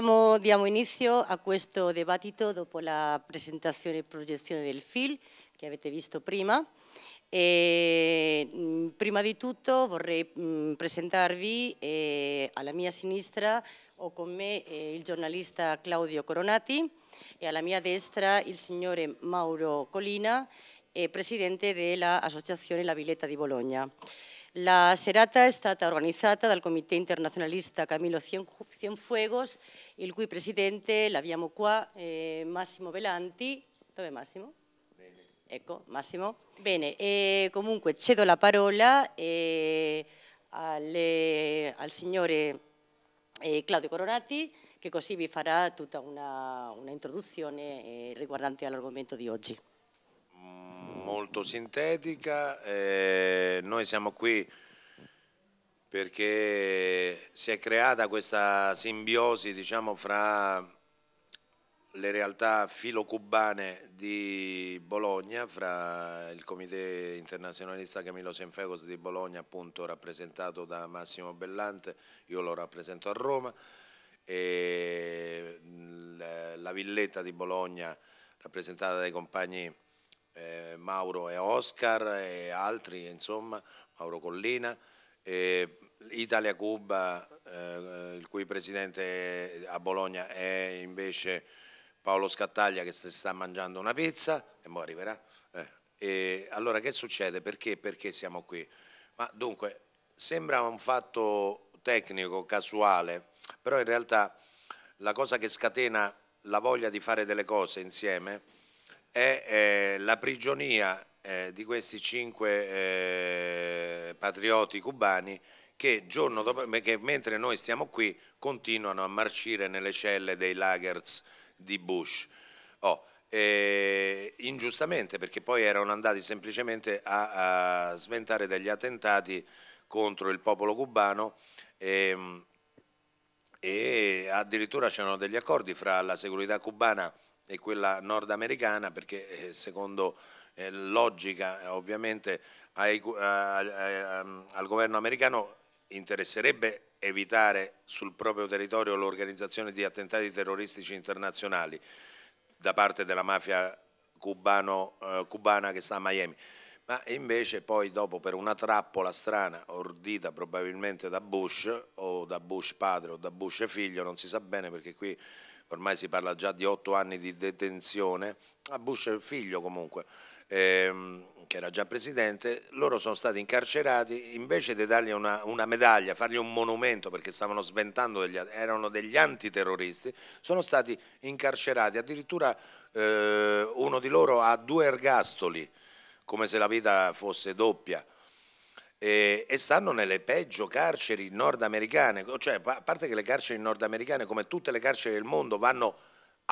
Diamo, diamo, inizio a questo dibattito dopo la presentazione e proiezione del film che avete visto prima. E, mm, prima di tutto vorrei mm, presentarvi eh, alla mia sinistra ho con me eh, il giornalista Claudio Coronati e alla mia destra il signore Mauro Colina, eh, presidente dell'Associazione La Villetta di Bologna. La serata está organizada organizzata dal Comité Camilo Camilo Cienfuegos, el cui presidente la qua, eh, Máximo Massimo Velanti. está Massimo? Bene. Ecco, Massimo. Bene, eh, comunque cedo la parola eh, al, al, signore eh, Claudio Coronati, que così vi farà tutta una, introducción introduzione riguardante l'argomento di oggi. molto sintetica. Eh, noi siamo qui perché si è creata questa simbiosi diciamo, fra le realtà filocubane di Bologna, fra il Comité Internazionalista Camillo Senfegos di Bologna, appunto rappresentato da Massimo Bellante, io lo rappresento a Roma, e la Villetta di Bologna rappresentata dai compagni eh, Mauro e Oscar e altri, insomma, Mauro Collina, eh, Italia-Cuba, eh, il cui presidente a Bologna è invece Paolo Scattaglia che si sta mangiando una pizza e poi arriverà. Eh, e allora che succede? Perché, perché siamo qui? Ma dunque, sembra un fatto tecnico, casuale, però in realtà la cosa che scatena la voglia di fare delle cose insieme è eh, la prigionia eh, di questi cinque eh, patrioti cubani che, dopo, che, mentre noi stiamo qui continuano a marcire nelle celle dei lagers di Bush. Oh, eh, ingiustamente perché poi erano andati semplicemente a, a, sventare degli attentati contro il popolo cubano e, ehm, e addirittura c'erano degli accordi fra la sicurezza cubana e e quella nordamericana perché eh, secondo eh, logica ovviamente ai, ehm, al governo americano interesserebbe evitare sul proprio territorio l'organizzazione di attentati terroristici internazionali da parte della mafia cubano, eh, cubana che sta a Miami ma invece poi dopo per una trappola strana ordita probabilmente da Bush o da Bush padre o da Bush figlio, non si sa bene perché qui ormai si parla già di otto anni di detenzione, a Bush il figlio comunque, ehm, che era già presidente, loro sono stati incarcerati, invece di dargli una, una medaglia, fargli un monumento perché stavano sventando, degli, erano degli antiterroristi, sono stati incarcerati, addirittura eh, uno di loro ha due ergastoli, come se la vita fosse doppia eh, e stanno nelle peggio carceri nordamericane, cioè a parte che le carceri nordamericane come tutte le carceri del mondo vanno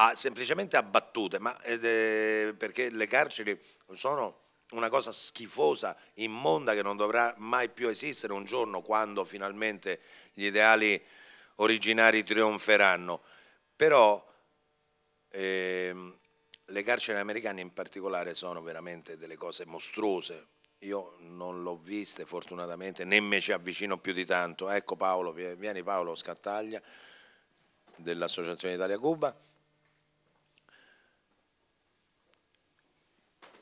a, semplicemente abbattute, ma, eh, perché le carceri sono una cosa schifosa, immonda che non dovrà mai più esistere un giorno quando finalmente gli ideali originari trionferanno. Però eh, le carceri americane in particolare sono veramente delle cose mostruose, io non l'ho viste fortunatamente, né me ci avvicino più di tanto. Ecco Paolo, vieni Paolo Scattaglia dell'Associazione Italia-Cuba.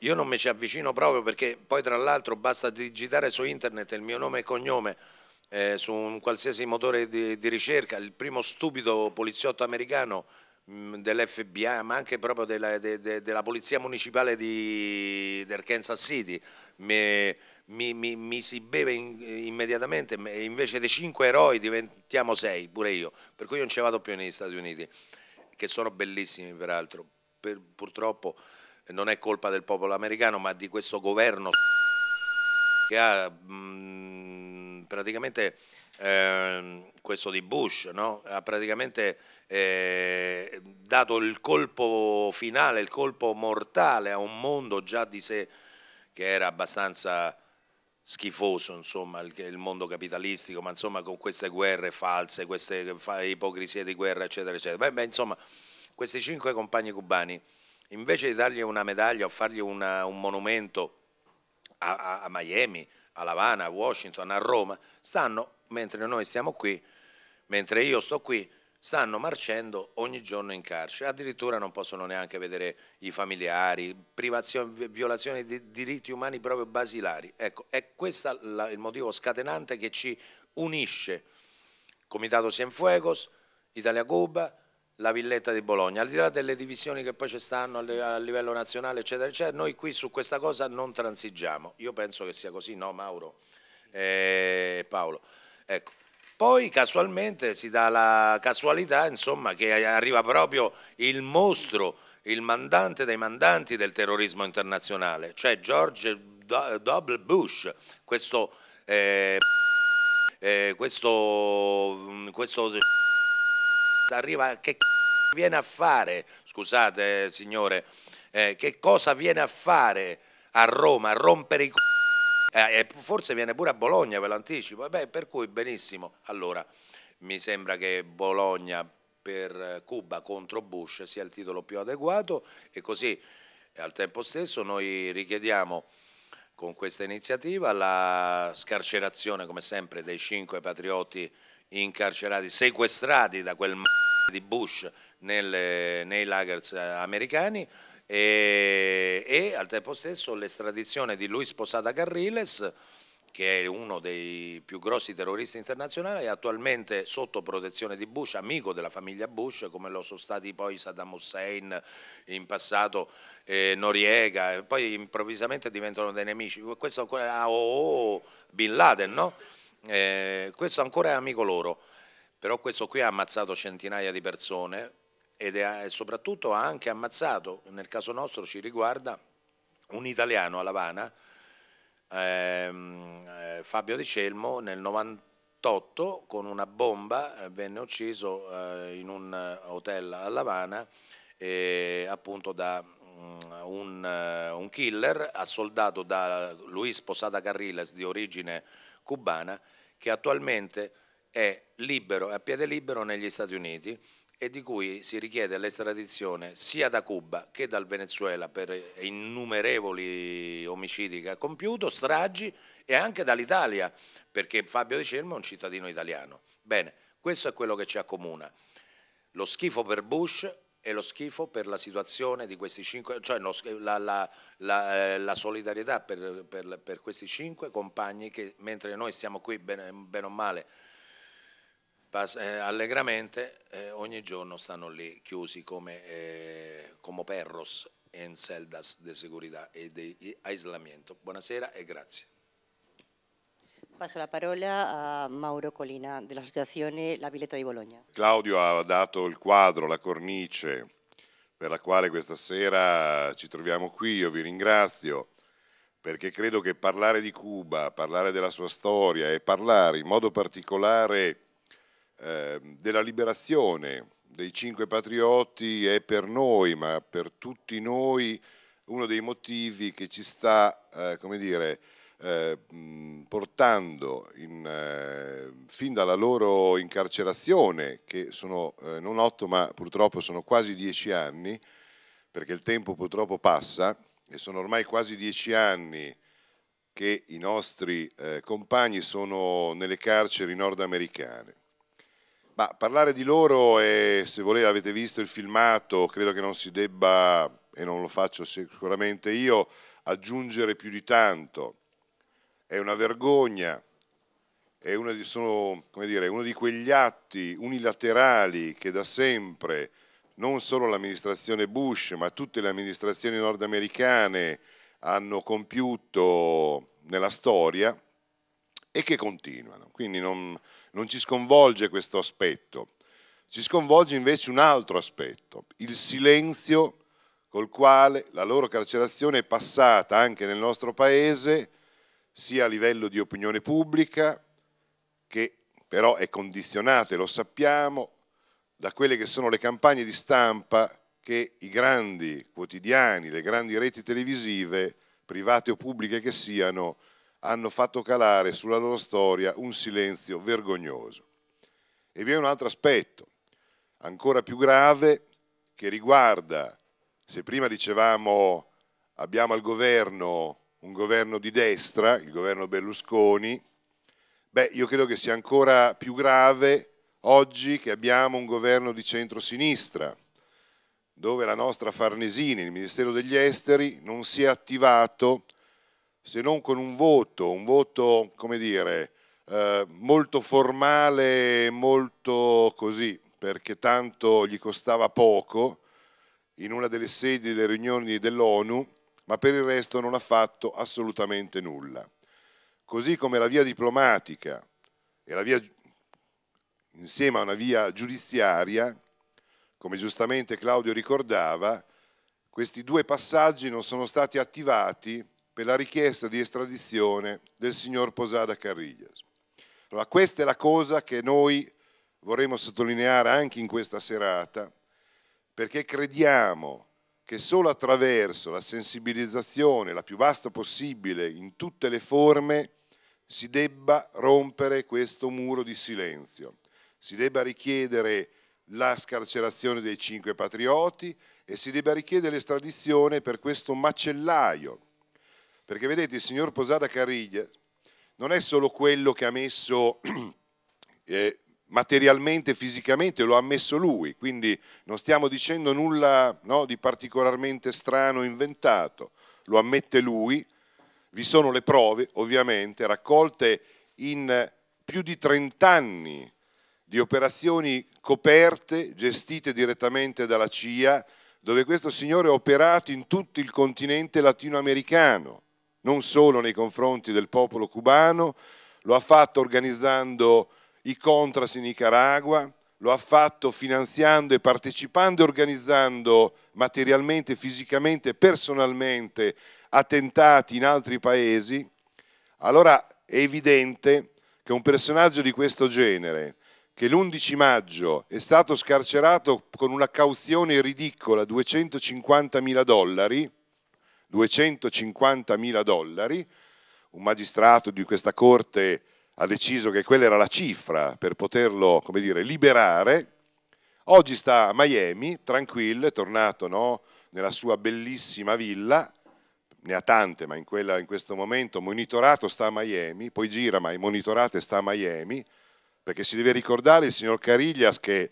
Io non mi ci avvicino proprio perché poi tra l'altro basta digitare su internet il mio nome e cognome eh, su un qualsiasi motore di, di, ricerca, il primo stupido poliziotto americano mm, dell'FBI ma anche proprio della, de, de, della polizia municipale di, del Kansas City mi, mi, mi, mi si beve in, immediatamente e invece dei cinque eroi diventiamo sei, pure io, per cui io non ci vado più negli Stati Uniti, che sono bellissimi peraltro, per, purtroppo non è colpa del popolo americano ma di questo governo che ha mh, praticamente eh, questo di Bush, no? ha praticamente eh, dato il colpo finale, il colpo mortale a un mondo già di sé che era abbastanza schifoso insomma, il, il, mondo capitalistico, ma insomma con queste guerre false, queste ipocrisie di guerra, eccetera, eccetera. Beh, beh, insomma, questi cinque compagni cubani, invece di dargli una medaglia o fargli una, un monumento a, a, a Miami, a Lavana, a Washington, a Roma, stanno, mentre noi stiamo qui, mentre io sto qui, stanno marcendo ogni giorno in carcere, addirittura non possono neanche vedere i familiari, violazione di diritti umani proprio basilari. Ecco, è questo il motivo scatenante che ci unisce Comitato Cienfuegos, Italia Cuba, la villetta di Bologna, al di là delle divisioni che poi ci stanno a livello nazionale, eccetera, eccetera, noi qui su questa cosa non transigiamo. Io penso che sia così, no Mauro e eh, Paolo? Ecco, poi casualmente si dà la casualità insomma, che arriva proprio il mostro, il mandante dei mandanti del terrorismo internazionale, cioè George W. Bush, questo, eh, eh, questo, mm, questo arriva che viene a fare, scusate signore, eh, che cosa viene a fare a Roma, a rompere i c***i eh, forse viene pure a Bologna, ve lo anticipo, eh, Beh, per cui benissimo. Allora, mi sembra che Bologna per eh, Cuba contro Bush sia il titolo più adeguato e così al tempo stesso noi richiediamo con questa iniziativa la scarcerazione come sempre dei cinque patrioti incarcerati, sequestrati da quel di Bush nelle, nei lagers eh, americani e, e al tempo stesso l'estradizione di Luis Posada Carriles che è uno dei più grossi terroristi internazionali, è attualmente sotto protezione di Bush, amico della famiglia Bush, come lo sono stati poi Saddam Hussein in passato, eh, Noriega, e poi improvvisamente diventano dei nemici. Questo ancora è ah, oh, oh, Bin Laden, no? Eh, questo ancora è amico loro, però questo qui ha ammazzato centinaia di persone ed è, soprattutto ha anche ammazzato, nel caso nostro ci riguarda, un italiano a Lavana, ehm, eh, Fabio Di Celmo, nel 98 con una bomba eh, venne ucciso eh, in un eh, hotel a Lavana eh, appunto da mm, un, un, killer assoldato da Luis Posada Carriles di origine cubana che attualmente è libero, a piede libero negli Stati Uniti e di cui si richiede l'estradizione sia da Cuba che dal Venezuela per innumerevoli omicidi che ha compiuto, stragi e anche dall'Italia, perché Fabio De Celmo è un cittadino italiano. Bene, questo è quello che ci accomuna. Lo schifo per Bush e lo schifo per la situazione di questi cinque, cioè la, la, la, eh, la solidarietà per, per, per, questi cinque compagni che mentre noi stiamo qui bene, bene o male eh, allegramente eh, ogni giorno stanno lì chiusi come, eh, come perros in celdas di sicurezza e di isolamento. Buonasera e grazie. Passo la parola a Mauro Colina dell'associazione La Villetta di Bologna. Claudio ha dato il quadro, la cornice per la quale questa sera ci troviamo qui, io vi ringrazio perché credo che parlare di Cuba, parlare della sua storia e parlare in modo particolare Ehm, della liberazione dei cinque patriotti è per noi, ma per tutti noi, uno dei motivi che ci sta, eh, come dire, eh, portando in, eh, fin dalla loro incarcerazione, che sono eh, non otto ma purtroppo sono quasi dieci anni, perché il tempo purtroppo passa e sono ormai quasi dieci anni che i nostri eh, compagni sono nelle carceri nordamericane. Ma parlare di loro, e se volete avete visto il filmato, credo che non si debba, e non lo faccio sicuramente io, aggiungere più di tanto. È una vergogna, è uno di, sono, dire, uno di quegli atti unilaterali che da sempre non solo l'amministrazione Bush, ma tutte le amministrazioni nordamericane hanno compiuto nella storia e che continuano. Quindi non, non ci sconvolge questo aspetto, ci sconvolge invece un altro aspetto, il silenzio col quale la loro carcerazione è passata anche nel nostro paese, sia a livello di opinione pubblica, che però è condizionata, lo sappiamo, da quelle che sono le campagne di stampa che i grandi quotidiani, le grandi reti televisive, private o pubbliche che siano, hanno fatto calare sulla loro storia un silenzio vergognoso. E vi è un altro aspetto, ancora più grave, che riguarda, se prima dicevamo abbiamo al governo un governo di destra, il governo Berlusconi, beh io credo che sia ancora più grave oggi che abbiamo un governo di centrosinistra, dove la nostra Farnesini, il Ministero degli Esteri, non si è attivato se non con un voto, un voto, come dire, eh, molto formale, molto così, perché tanto gli costava poco in una delle sedi delle riunioni dell'ONU, ma per il resto non ha fatto assolutamente nulla. Così come la via diplomatica e la via insieme a una via giudiziaria, come giustamente Claudio ricordava, questi due passaggi non sono stati attivati per la richiesta di estradizione del signor Posada Carrillas. Allora, questa è la cosa che noi vorremmo sottolineare anche in questa serata, perché crediamo che solo attraverso la sensibilizzazione, la più vasta possibile, in tutte le forme, si debba rompere questo muro di silenzio, si debba richiedere la scarcerazione dei cinque patrioti e si debba richiedere l'estradizione per questo macellaio perché vedete, il signor Posada Carriglia non è solo quello che ha messo eh, materialmente, fisicamente, lo ha messo lui, quindi non stiamo dicendo nulla no, di particolarmente strano, inventato, lo ammette lui, vi sono le prove ovviamente raccolte in più di 30 anni di operazioni coperte, gestite direttamente dalla CIA, dove questo signore ha operato in tutto il continente latinoamericano non solo nei confronti del popolo cubano, lo ha fatto organizzando i contras in Nicaragua, lo ha fatto finanziando e partecipando e organizzando materialmente, fisicamente, e personalmente attentati in altri paesi, allora è evidente che un personaggio di questo genere, che l'11 maggio è stato scarcerato con una cauzione ridicola, 250 mila dollari, 250 mila dollari, un magistrato di questa corte ha deciso che quella era la cifra per poterlo, come dire, liberare. Oggi sta a Miami, tranquillo, è tornato no, nella sua bellissima villa, ne ha tante, ma in, quella, in questo momento monitorato sta a Miami, poi gira, ma è monitorato e sta a Miami, perché si deve ricordare il signor Cariglias che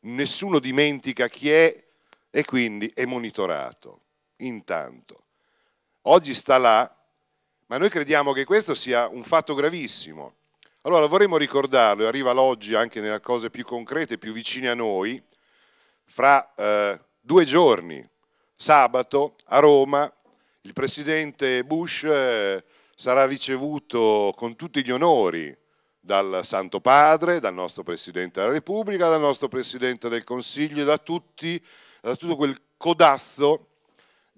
nessuno dimentica chi è e quindi è monitorato intanto. Oggi sta là, ma noi crediamo che questo sia un fatto gravissimo. Allora vorremmo ricordarlo, e arriva l'oggi anche nelle cose più concrete, più vicine a noi, fra eh, due giorni, sabato, a Roma, il presidente Bush eh, sarà ricevuto con tutti gli onori dal Santo Padre, dal nostro Presidente della Repubblica, dal nostro Presidente del Consiglio, da, tutti, da tutto quel codazzo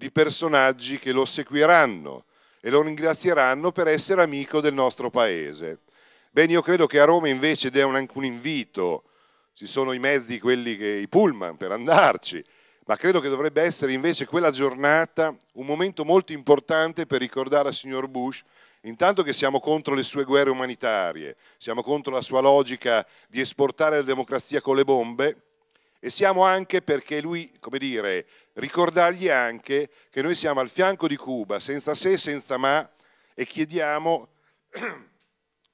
di personaggi che lo seguiranno e lo ringrazieranno per essere amico del nostro paese. Bene, io credo che a Roma invece dia un, un invito, ci sono i mezzi, quelli che, i pullman per andarci, ma credo che dovrebbe essere invece quella giornata un momento molto importante per ricordare al signor Bush Intanto che siamo contro le sue guerre umanitarie, siamo contro la sua logica di esportare la democrazia con le bombe e siamo anche perché lui, come dire, ricordargli anche che noi siamo al fianco di Cuba, senza se, e senza ma, e chiediamo,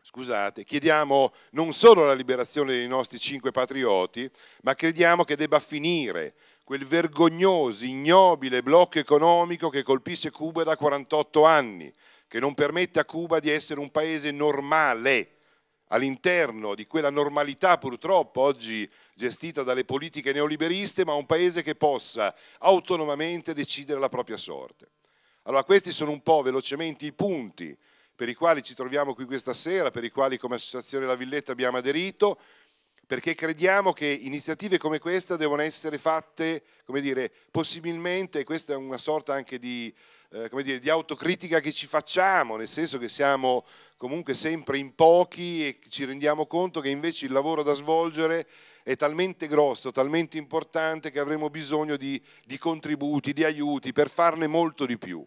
scusate, chiediamo non solo la liberazione dei nostri cinque patrioti, ma crediamo che debba finire quel vergognoso, ignobile blocco economico che colpisce Cuba da 48 anni, che non permette a Cuba di essere un paese normale all'interno di quella normalità purtroppo oggi gestita dalle politiche neoliberiste, ma un paese che possa autonomamente decidere la propria sorte. Allora questi sono un po' velocemente i punti per i quali ci troviamo qui questa sera, per i quali come Associazione La Villetta abbiamo aderito, perché crediamo che iniziative come questa devono essere fatte, come dire, possibilmente, questa è una sorta anche di eh, come dire, di autocritica che ci facciamo, nel senso che siamo comunque sempre in pochi e ci rendiamo conto che invece il lavoro da svolgere è talmente grosso, talmente importante che avremo bisogno di, di contributi, di aiuti per farne molto di più.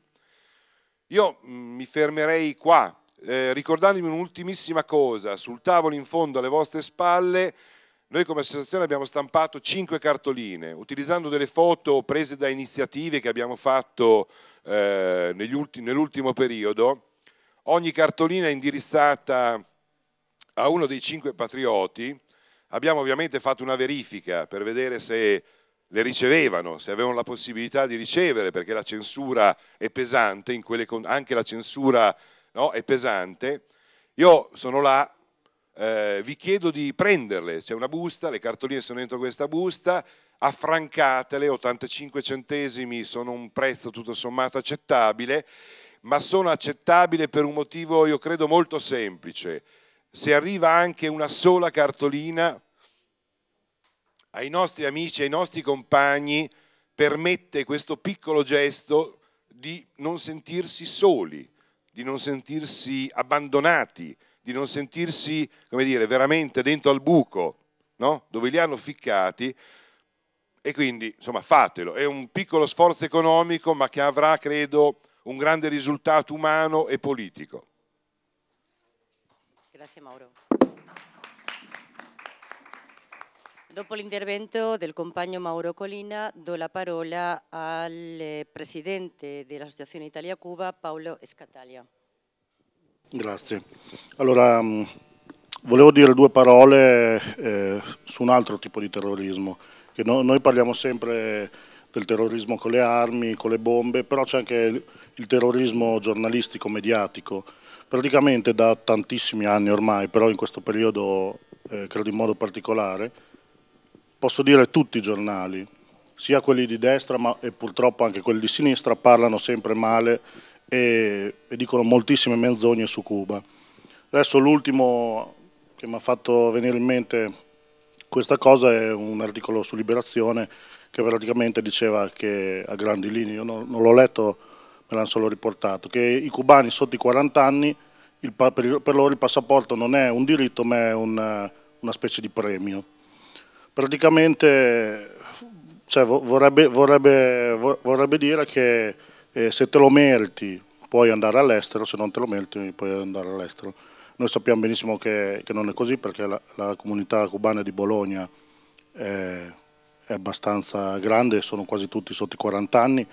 Io mm, mi fermerei qua, eh, ricordandomi un'ultimissima cosa, sul tavolo in fondo alle vostre spalle noi come associazione abbiamo stampato cinque cartoline utilizzando delle foto prese da iniziative che abbiamo fatto eh, ulti- nell'ultimo periodo, ogni cartolina è indirizzata a uno dei cinque patrioti. Abbiamo ovviamente fatto una verifica per vedere se le ricevevano, se avevano la possibilità di ricevere, perché la censura è pesante, con- anche la censura no, è pesante. Io sono là, eh, vi chiedo di prenderle, c'è una busta, le cartoline sono dentro questa busta, affrancatele, 85 centesimi sono un prezzo tutto sommato accettabile, ma sono accettabili per un motivo io credo molto semplice. Se arriva anche una sola cartolina ai nostri amici, ai nostri compagni, permette questo piccolo gesto di non sentirsi soli, di non sentirsi abbandonati, di non sentirsi, come dire, veramente dentro al buco, no? dove li hanno ficcati, e quindi, insomma, fatelo. È un piccolo sforzo economico, ma che avrà, credo, un grande risultato umano e politico. Grazie Mauro. Dopo l'intervento del compagno Mauro Colina do la parola al presidente dell'Associazione Italia-Cuba, Paolo Scataglia. Grazie. Allora, mm, volevo dire due parole eh, un altro tipo di terrorismo. No, noi parliamo sempre del terrorismo con le armi, con le bombe, però c'è anche il terrorismo giornalistico mediatico. Praticamente da tantissimi anni ormai, però in questo periodo eh, credo in modo particolare, posso dire tutti i giornali, sia quelli di destra ma e purtroppo anche quelli di sinistra, parlano sempre male e, e dicono moltissime menzogne su Cuba. Adesso l'ultimo che mi ha fatto venire in mente questa cosa è un articolo su Liberazione che praticamente diceva che a grandi linee, io non, non l'ho letto, me l'hanno solo riportato, che i cubani sotto i 40 anni il, per, per, loro il passaporto non è un diritto ma è una, una specie di premio. Praticamente cioè, vorrebbe, vorrebbe, vorrebbe, dire che eh, se te lo meriti puoi andare all'estero, se non te lo meriti puoi andare all'estero. Noi sappiamo benissimo che, che non è così perché la, la, comunità cubana di Bologna è, è abbastanza grande, sono quasi tutti sotto i 40 anni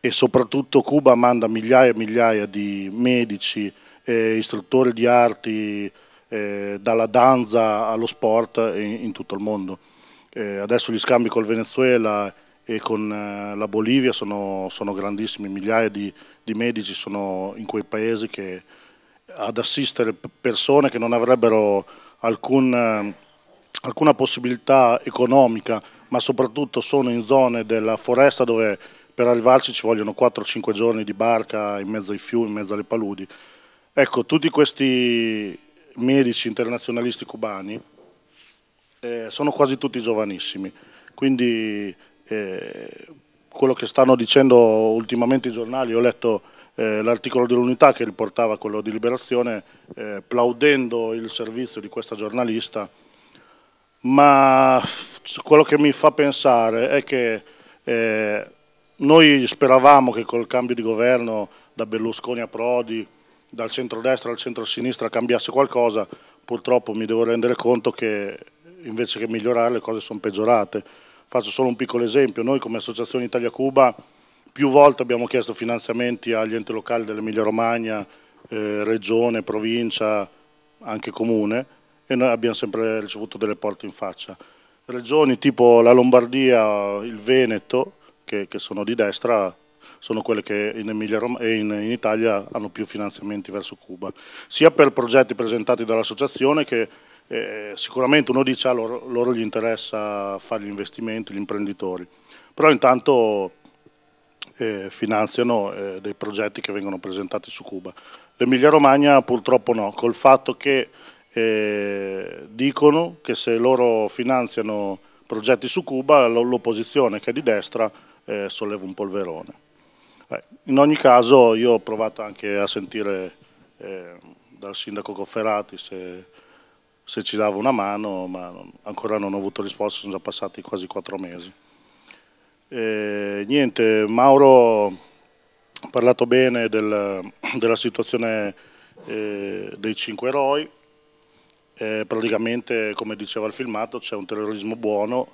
e soprattutto Cuba manda migliaia e migliaia di medici, e istruttori di arti, eh, dalla danza allo sport in, in tutto il mondo. Eh, adesso gli scambi col Venezuela e con eh, la Bolivia sono, sono grandissimi, migliaia di, di medici sono in quei paesi che ad assistere persone che non avrebbero alcun, alcuna possibilità economica, ma soprattutto sono in zone della foresta dove per arrivarci ci vogliono 4-5 giorni di barca in mezzo ai fiumi, in mezzo alle paludi. Ecco, tutti questi medici internazionalisti cubani eh, sono quasi tutti giovanissimi, quindi eh, quello che stanno dicendo ultimamente i giornali, ho letto eh, l'articolo dell'unità che riportava quello di Liberazione, eh, plaudendo il servizio di questa giornalista, ma quello che mi fa pensare è che eh, noi speravamo che col cambio di governo da Berlusconi a Prodi, dal centrodestra al centrosinistra cambiasse qualcosa, purtroppo mi devo rendere conto che invece che migliorare le cose sono peggiorate. Faccio solo un piccolo esempio, noi come Associazione Italia-Cuba più volte abbiamo chiesto finanziamenti agli enti locali dell'Emilia Romagna, eh, regione, provincia, anche comune e noi abbiamo sempre ricevuto delle porte in faccia. Regioni tipo la Lombardia, il Veneto, che, che sono di destra, sono quelle che in, Emilia, in, in Italia hanno più finanziamenti verso Cuba, sia per progetti presentati dall'associazione che eh, sicuramente uno dice a ah, loro, loro gli interessa fare gli investimenti, gli imprenditori, però intanto eh, finanziano eh, dei progetti che vengono presentati su Cuba. L'Emilia Romagna purtroppo no, col fatto che eh, dicono che se loro finanziano progetti su Cuba l'opposizione che è di destra eh, solleva un polverone. Eh, in ogni caso io ho provato anche a sentire eh, dal sindaco Cofferati se, se ci dava una mano, ma ancora non ho avuto risposta, sono già passati quasi quattro mesi. E eh, niente, Mauro ha parlato bene del, della situazione eh, dei cinque eroi, eh, praticamente come diceva il filmato c'è un terrorismo buono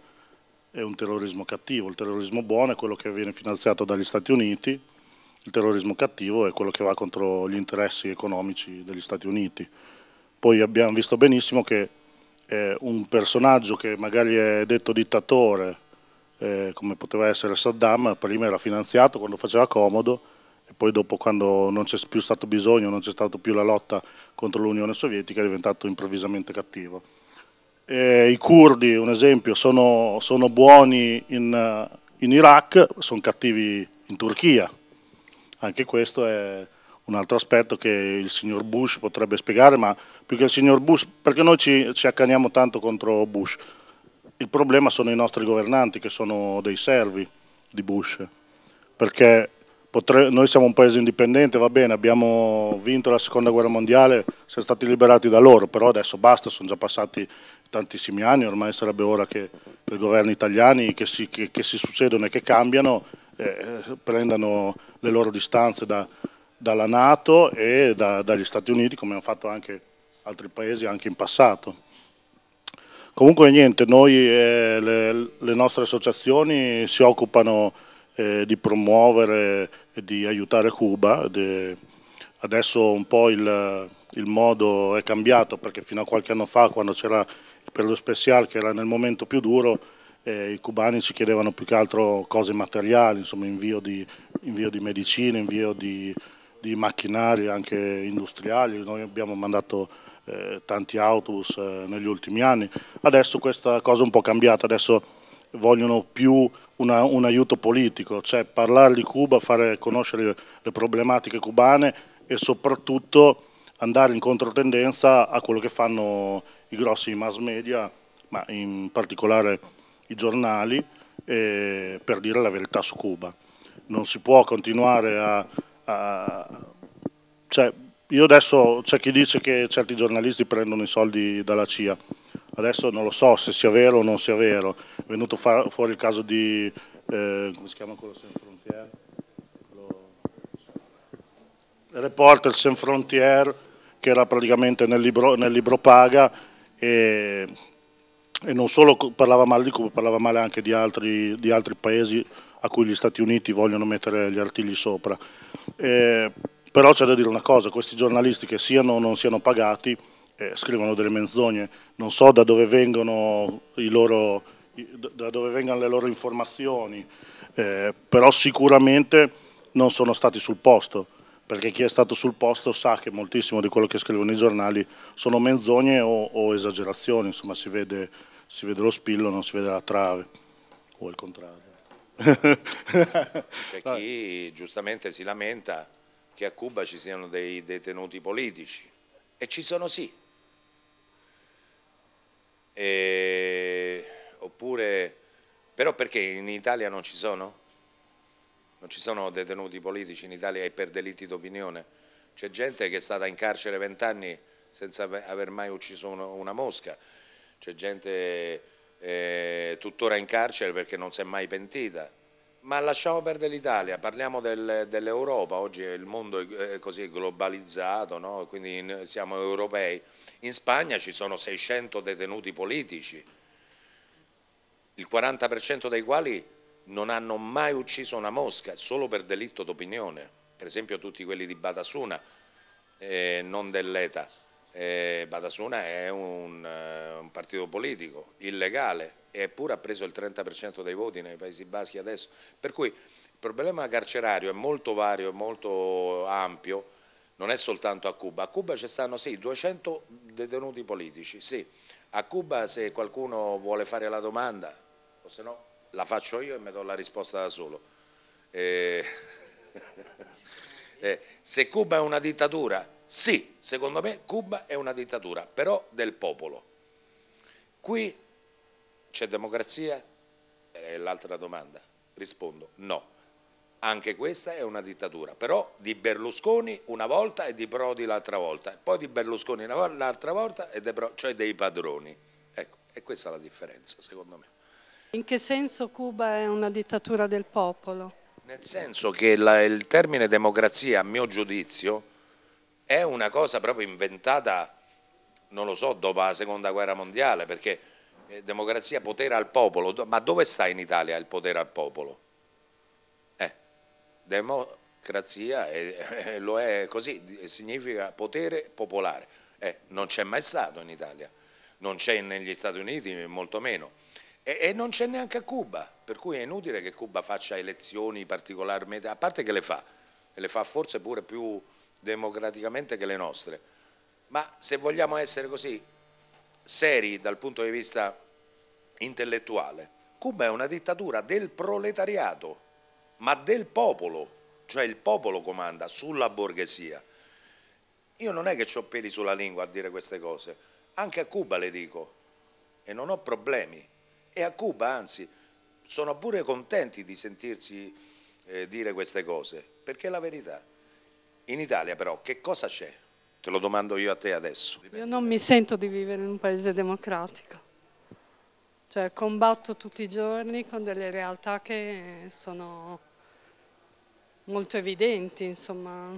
e un terrorismo cattivo, il terrorismo buono è quello che viene finanziato dagli Stati Uniti, il terrorismo cattivo è quello che va contro gli interessi economici degli Stati Uniti. Poi abbiamo visto benissimo che eh, un personaggio che magari è detto dittatore, eh, come poteva essere Saddam, prima era finanziato quando faceva comodo e poi dopo quando non c'è più stato bisogno, non c'è stata più la lotta contro l'Unione Sovietica è diventato improvvisamente cattivo. Eh, I curdi, un esempio, sono, sono buoni in, eh, in Iraq, sono cattivi in Turchia. Anche questo è un altro aspetto che il signor Bush potrebbe spiegare, ma più che il signor Bush, perché noi ci, ci accaniamo tanto contro Bush, il problema sono i nostri governanti che sono dei servi di Bush, perché potre, noi siamo un paese indipendente, va bene, abbiamo vinto la seconda guerra mondiale, siamo stati liberati da loro, però adesso basta, sono già passati tantissimi anni, ormai sarebbe ora che i governi italiani che si, che, che si succedono e che cambiano eh, prendano le loro distanze da, dalla Nato e da, dagli Stati Uniti come hanno fatto anche altri paesi anche in passato. Comunque niente, noi e eh, le, le nostre associazioni si occupano eh, di promuovere e di aiutare Cuba. Di, adesso un po' il, il, modo è cambiato perché fino a qualche anno fa quando c'era il periodo speciale che era nel momento più duro eh, i cubani ci chiedevano più che altro cose materiali, insomma invio di, invio di medicine, invio di, di macchinari anche industriali, noi abbiamo mandato eh, tanti autobus eh, negli ultimi anni. Adesso questa cosa è un po' cambiata, adesso vogliono più una, un aiuto politico, cioè parlare di Cuba, fare conoscere le problematiche cubane e soprattutto andare in controtendenza a quello che fanno i grossi mass media, ma in particolare i giornali, eh, per dire la verità su Cuba. Non si può continuare a... a cioè, io adesso c'è chi dice che certi giornalisti prendono i soldi dalla CIA, adesso non lo so se sia vero o non sia vero, è venuto fuori il caso di, eh, come si chiama quello Sen Frontier? Quello... Reporter Sen Frontier che era praticamente nel libro, nel libro paga e, e, non solo parlava male di Cuba, parlava male anche di altri, di altri paesi a cui gli Stati Uniti vogliono mettere gli artigli sopra. E, eh, però c'è da dire una cosa, questi giornalisti che siano o non siano pagati eh, scrivono delle menzogne, non so da dove, loro, da dove vengano le loro informazioni, eh, però sicuramente non sono stati sul posto, perché chi è stato sul posto sa che moltissimo di quello che scrivono i giornali sono menzogne o, o esagerazioni, insomma si vede, si vede lo spillo, non si vede la trave, o il contrario. C'è chi giustamente si lamenta che a Cuba ci siano dei detenuti politici e ci sono sì. E... Oppure, però perché in Italia non ci sono? Non ci sono detenuti politici in Italia e per delitti d'opinione? C'è gente che è stata in carcere vent'anni senza aver mai ucciso una mosca, c'è gente eh, tuttora in carcere perché non si è mai pentita, ma lasciamo perdere l'Italia, parliamo del, dell'Europa, oggi il mondo è così globalizzato, no? quindi in, siamo europei. In Spagna ci sono 600 detenuti politici, il 40% dei quali non hanno mai ucciso una mosca, solo per delitto d'opinione, per esempio tutti quelli di Batasuna, eh, non dell'ETA eh, Batasuna è un, eh, un, partito politico illegale eppure ha preso il 30% dei voti nei Paesi Baschi adesso. Per cui il problema carcerario è molto vario, e molto ampio, non è soltanto a Cuba. A Cuba ci stanno sì 200 detenuti politici, sì. A Cuba se qualcuno vuole fare la domanda, o se no la faccio io e mi do la risposta da solo. Eh, eh, se Cuba è una dittatura sì, secondo me Cuba è una dittatura, però del popolo. Qui c'è democrazia? È l'altra domanda. Rispondo no. Anche questa è una dittatura, però di Berlusconi una volta e di Prodi l'altra volta, poi di Berlusconi l'altra volta, e Prodi, cioè dei padroni. Ecco, è questa la differenza, secondo me. In che senso Cuba è una dittatura del popolo? Nel senso che la, il termine democrazia, a mio giudizio, è una cosa proprio inventata, non lo so, dopo la seconda guerra mondiale, perché eh, democrazia, potere al popolo, ma dove sta in Italia il potere al popolo? Eh, democrazia eh, eh lo è così, significa potere popolare, eh, non c'è mai stato in Italia, non c'è negli Stati Uniti, molto meno e, non c'è neanche a Cuba, per cui è inutile che Cuba faccia elezioni particolarmente, a parte che le fa, e le fa forse pure più democraticamente che le nostre. Ma se vogliamo essere così seri dal punto di vista intellettuale, Cuba è una dittatura del proletariato, ma del popolo, cioè il popolo comanda sulla borghesia. Io non è che ho peli sulla lingua a dire queste cose, anche a Cuba le dico e non ho problemi. E a Cuba anzi sono pure contenti di sentirsi eh, dire queste cose, perché è la verità. In Italia però che cosa c'è? Te lo domando io a te adesso. Io non mi sento di vivere in un paese democratico. Cioè combatto tutti i giorni con delle realtà che sono molto evidenti, insomma.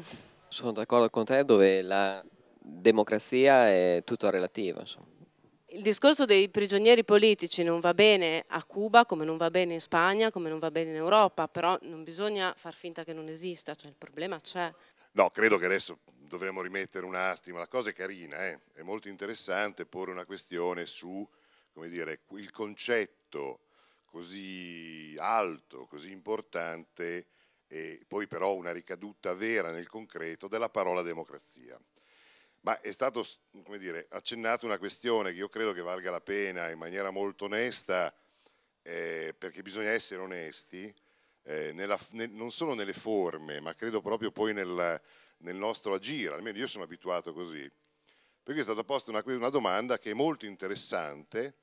Sono d'accordo con te dove la democrazia è tutto relativa, insomma. Il discorso dei prigionieri politici non va bene a Cuba come non va bene in Spagna, come non va bene in Europa, però non bisogna far finta che non esista, cioè il problema c'è. No, credo che adesso dovremmo rimettere un attimo, la cosa è carina, eh? è molto interessante porre una questione su come dire, il concetto così alto, così importante e poi però una ricaduta vera nel concreto della parola democrazia. Ma è stato come dire, accennato una questione che io credo che valga la pena in maniera molto onesta, eh, perché bisogna essere onesti, eh, nella, ne, non solo nelle forme, ma credo proprio poi nel, nel, nostro agire, almeno io sono abituato così. Per cui è stata posta una, una domanda che è molto interessante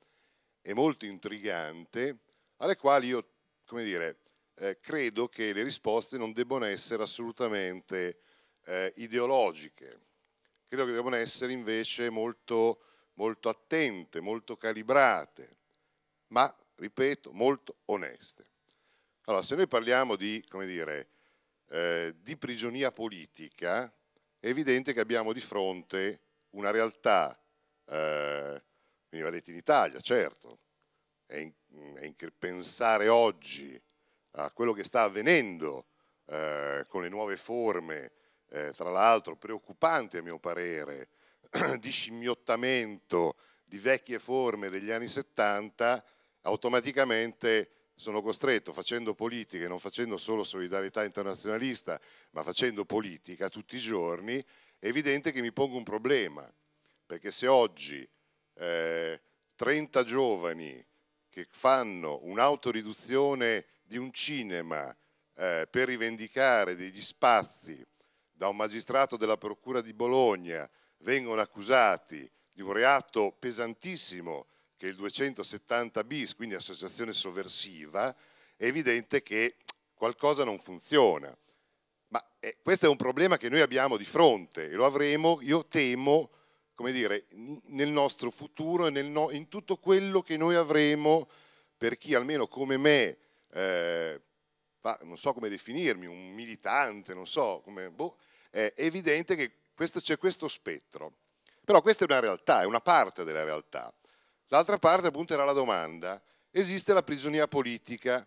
e molto intrigante, alle quali io, come dire, eh, credo che le risposte non debbano essere assolutamente eh, ideologiche, credo che debbano essere invece molto, molto attente, molto calibrate, ma, ripeto, molto oneste. Allora, se noi parliamo di, come dire, eh, di prigionia politica, è evidente che abbiamo di fronte una realtà, eh, veniva detto in Italia, certo, e pensare oggi a quello che sta avvenendo eh, con le nuove forme, eh, tra l'altro preoccupanti a mio parere, di scimmiottamento di vecchie forme degli anni 70, automaticamente sono costretto, facendo politica e non facendo solo solidarietà internazionalista, ma facendo politica tutti i giorni, è evidente che mi pongo un problema, perché se oggi eh, 30 giovani che fanno un'autoriduzione di un cinema eh, per rivendicare degli spazi da un magistrato della Procura di Bologna vengono accusati di un reato pesantissimo che il 270 bis, quindi associazione sovversiva, è evidente che qualcosa non funziona. Ma eh, questo è un problema che noi abbiamo di fronte e lo avremo, io temo, come dire, nel nostro futuro e no, in tutto quello che noi avremo per chi almeno come me, eh, fa, non so come definirmi, un militante, non so come... Boh, è evidente che questo, c'è questo spettro. Però questa è una realtà, è una parte della realtà. L'altra parte appunto era la domanda, esiste la prigionia politica?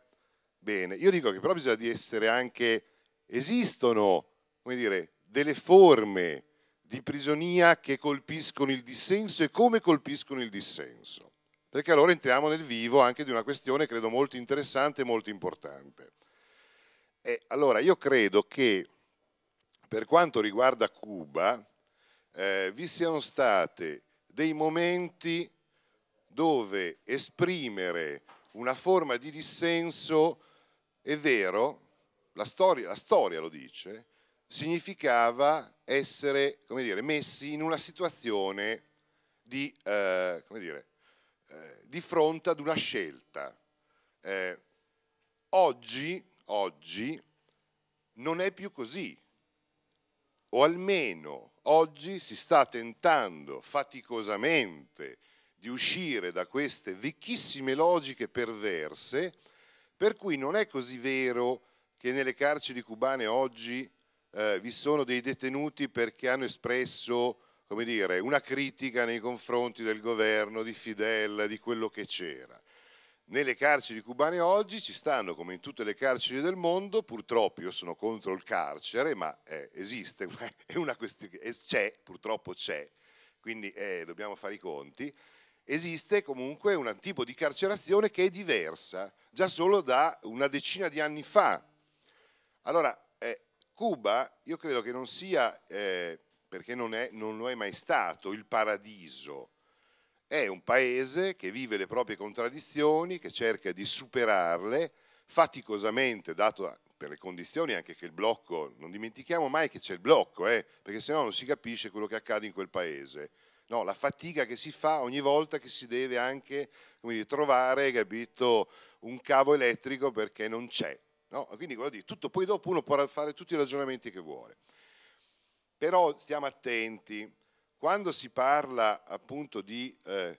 Bene, io dico che però bisogna di essere anche, esistono, come dire, delle forme di prigionia che colpiscono il dissenso e come colpiscono il dissenso. Perché allora entriamo nel vivo anche di una questione credo molto interessante e molto importante. E allora io credo che per quanto riguarda Cuba eh, vi siano stati dei momenti dove esprimere una forma di dissenso, è vero, la storia, la storia lo dice, significava essere dire, messi in una situazione di, eh, dire, eh, di, fronte ad una scelta. Eh, oggi, oggi non è più così, o almeno oggi si sta tentando faticosamente di uscire da queste vecchissime logiche perverse, per cui non è così vero che nelle carceri cubane oggi eh, vi sono dei detenuti perché hanno espresso come dire, una critica nei confronti del governo, di Fidel, di quello che c'era. Nelle carceri cubane oggi ci stanno, come in tutte le carceri del mondo, purtroppo io sono contro il carcere, ma eh, esiste, c'è, purtroppo c'è, quindi eh, dobbiamo fare i conti, esiste comunque un tipo di carcerazione che è diversa già solo da una decina di anni fa. Allora, eh, Cuba io credo che non sia, eh, perché non, è, non lo è mai stato, il paradiso. È un paese che vive le proprie contraddizioni, che cerca di superarle faticosamente, dato per le condizioni anche che il blocco, non dimentichiamo mai che c'è il blocco, eh, perché sennò non si capisce quello che accade in quel paese no, la fatica che si fa ogni volta che si deve anche dire, trovare capito, un cavo elettrico perché non c'è. No? Quindi dire, tutto, poi dopo uno può fare tutti i ragionamenti che vuole. Però stiamo attenti, quando si parla appunto di eh,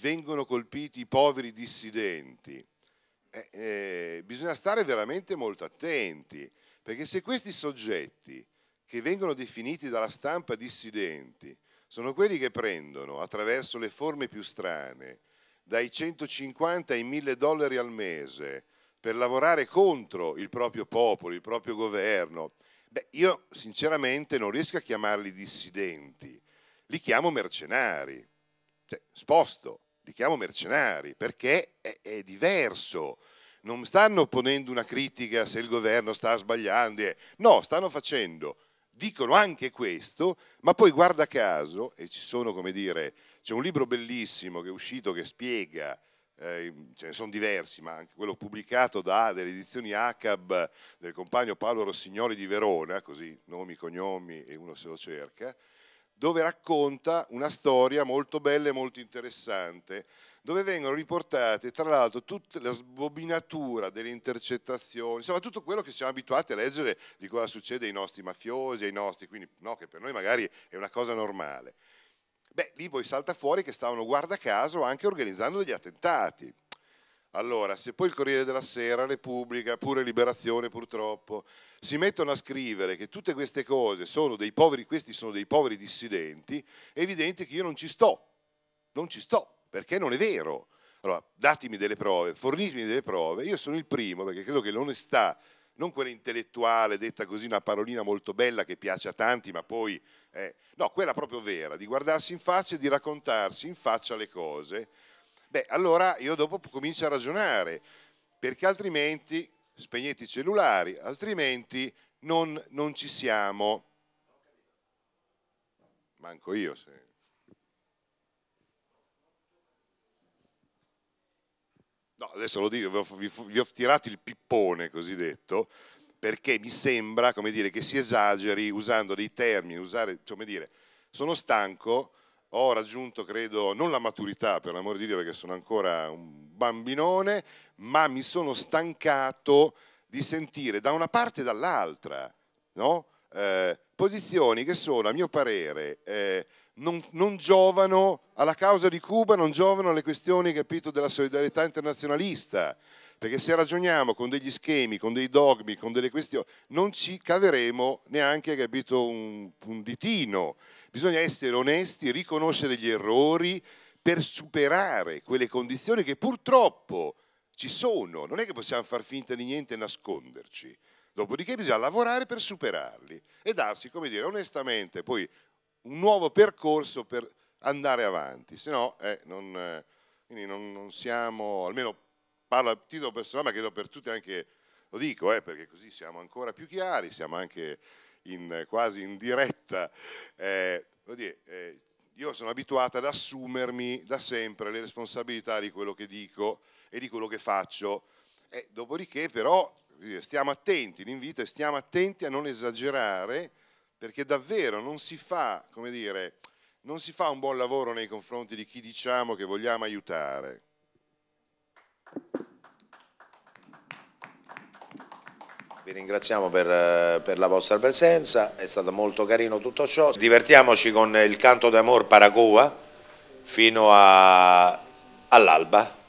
vengono colpiti i poveri dissidenti, eh, eh, bisogna stare veramente molto attenti, perché se questi soggetti che vengono definiti dalla stampa dissidenti sono quelli che prendono attraverso le forme più strane dai 150 ai 1000 dollari al mese per lavorare contro il proprio popolo, il proprio governo. Beh, io sinceramente non riesco a chiamarli dissidenti, li chiamo mercenari. Cioè, sposto, li chiamo mercenari perché è, è diverso non stanno ponendo una critica se il governo sta sbagliando, no, stanno facendo dicono anche questo, ma poi guarda caso, e ci sono come dire, c'è un libro bellissimo che è uscito che spiega, eh, ce ne sono diversi, ma anche quello pubblicato da delle edizioni ACAB del compagno Paolo Rossignoli di Verona, così nomi, cognomi e uno se lo cerca, dove racconta una storia molto bella e molto interessante dove vengono riportate tra l'altro tutta la sbobinatura delle intercettazioni, insomma tutto quello che siamo abituati a leggere di cosa succede ai nostri mafiosi, ai nostri, quindi no, che per noi magari è una cosa normale. Beh, lì poi salta fuori che stavano, guarda caso, anche organizzando degli attentati. Allora, se poi il Corriere della Sera, Repubblica, pure Liberazione purtroppo, si mettono a scrivere che tutte queste cose sono dei poveri, questi sono dei poveri dissidenti, è evidente che io non ci sto, non ci sto, perché non è vero. Allora, datemi delle prove, fornitemi delle prove. Io sono il primo, perché credo che l'onestà, non quella intellettuale, detta così una parolina molto bella che piace a tanti, ma poi... Eh, no, quella proprio vera, di guardarsi in faccia e di raccontarsi in faccia le cose. Beh, allora io dopo comincio a ragionare, perché altrimenti spegnete i cellulari, altrimenti non, non ci siamo. Manco io. Se... No, adesso lo dico, vi ho, vi, vi ho tirato il pippone cosiddetto, perché mi sembra come dire, che si esageri usando dei termini, usare, cioè, come dire, sono stanco, ho raggiunto credo non la maturità per l'amor di Dio perché sono ancora un bambinone, ma mi sono stancato di sentire da una parte e dall'altra no? eh, posizioni che sono a mio parere eh, non, non, giovano alla causa di Cuba, non giovano alle questioni capito, della solidarietà internazionalista. Perché se ragioniamo con degli schemi, con dei dogmi, con delle questioni, non ci caveremo neanche capito, un, un ditino. Bisogna essere onesti, riconoscere gli errori per superare quelle condizioni che purtroppo ci sono. Non è che possiamo far finta di niente e nasconderci. Dopodiché bisogna lavorare per superarli e darsi, come dire, onestamente poi un nuovo percorso per andare avanti, se no eh, non, eh, quindi non, non, siamo, almeno parlo a titolo personale, ma credo per tutti anche, lo dico, eh, perché così siamo ancora più chiari, siamo anche in, eh, quasi in diretta. Eh, dire, eh, io sono abituato ad assumermi da sempre le responsabilità di quello che dico e di quello che faccio. dopodiché però stiamo attenti, l'invito è stiamo attenti a non esagerare perché davvero non si fa, come dire, non si fa un buon lavoro nei confronti di chi diciamo che vogliamo aiutare. Vi ringraziamo per, eh, per, la vostra presenza, è stato molto carino tutto ciò. Divertiamoci con il canto d'amor Paragoa fino all'alba.